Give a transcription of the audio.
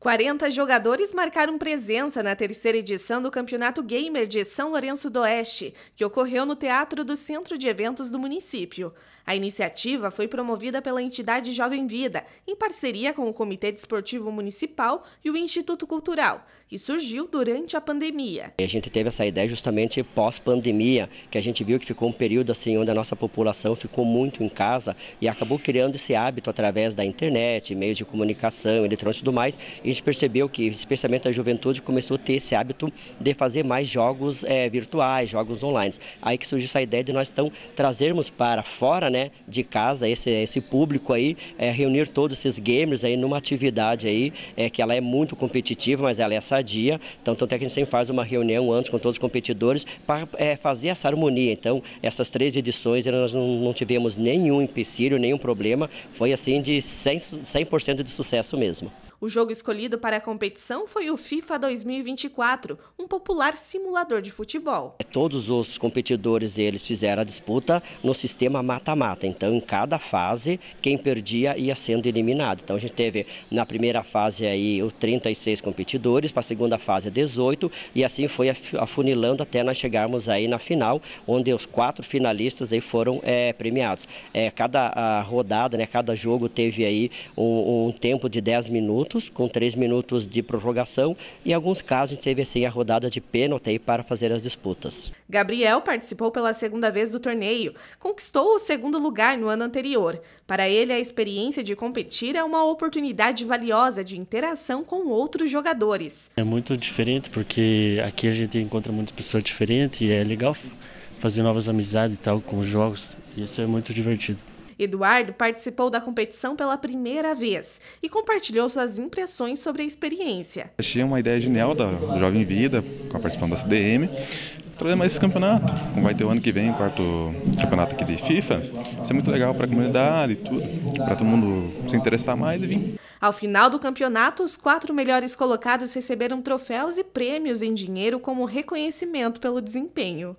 40 jogadores marcaram presença na terceira edição do Campeonato Gamer de São Lourenço do Oeste, que ocorreu no Teatro do Centro de Eventos do município. A iniciativa foi promovida pela entidade Jovem Vida, em parceria com o Comitê Desportivo Municipal e o Instituto Cultural, e surgiu durante a pandemia. A gente teve essa ideia justamente pós-pandemia, que a gente viu que ficou um período assim onde a nossa população ficou muito em casa e acabou criando esse hábito através da internet, meios de comunicação, eletrônicos e tudo mais, e gente percebeu que, especialmente a juventude, começou a ter esse hábito de fazer mais jogos é, virtuais, jogos online. Aí que surgiu essa ideia de nós então trazermos para fora, né, de casa, esse, esse público aí, é, reunir todos esses gamers aí numa atividade aí, é, que ela é muito competitiva, mas ela é sadia. Então, tanto é que a gente sempre faz uma reunião antes com todos os competidores para é, fazer essa harmonia. Então, essas três edições nós não, não tivemos nenhum empecilho, nenhum problema. Foi assim de 100%, 100 de sucesso mesmo. O jogo escolhido escolhido para a competição foi o FIFA 2024, um popular simulador de futebol. Todos os competidores eles fizeram a disputa no sistema mata-mata. Então, em cada fase, quem perdia ia sendo eliminado. Então, a gente teve na primeira fase aí os 36 competidores, para a segunda fase 18 e assim foi afunilando até nós chegarmos aí na final, onde os quatro finalistas aí foram é, premiados. É, cada ah, rodada, né, cada jogo teve aí um, um tempo de 10 minutos com três minutos de prorrogação e, em alguns casos, a gente teve assim, a rodada de pênalti para fazer as disputas. Gabriel participou pela segunda vez do torneio, conquistou o segundo lugar no ano anterior. Para ele, a experiência de competir é uma oportunidade valiosa de interação com outros jogadores. É muito diferente porque aqui a gente encontra muitas pessoas diferentes e é legal fazer novas amizades e tal com os jogos. Isso é muito divertido. Eduardo participou da competição pela primeira vez e compartilhou suas impressões sobre a experiência. Achei uma ideia genial da Jovem Vida, com a participação da CDM, trazer mais esse campeonato. Como vai ter o ano que vem, o quarto campeonato aqui de FIFA. Isso é muito legal para a comunidade e tudo, para todo mundo se interessar mais e vir. Ao final do campeonato, os quatro melhores colocados receberam troféus e prêmios em dinheiro como reconhecimento pelo desempenho.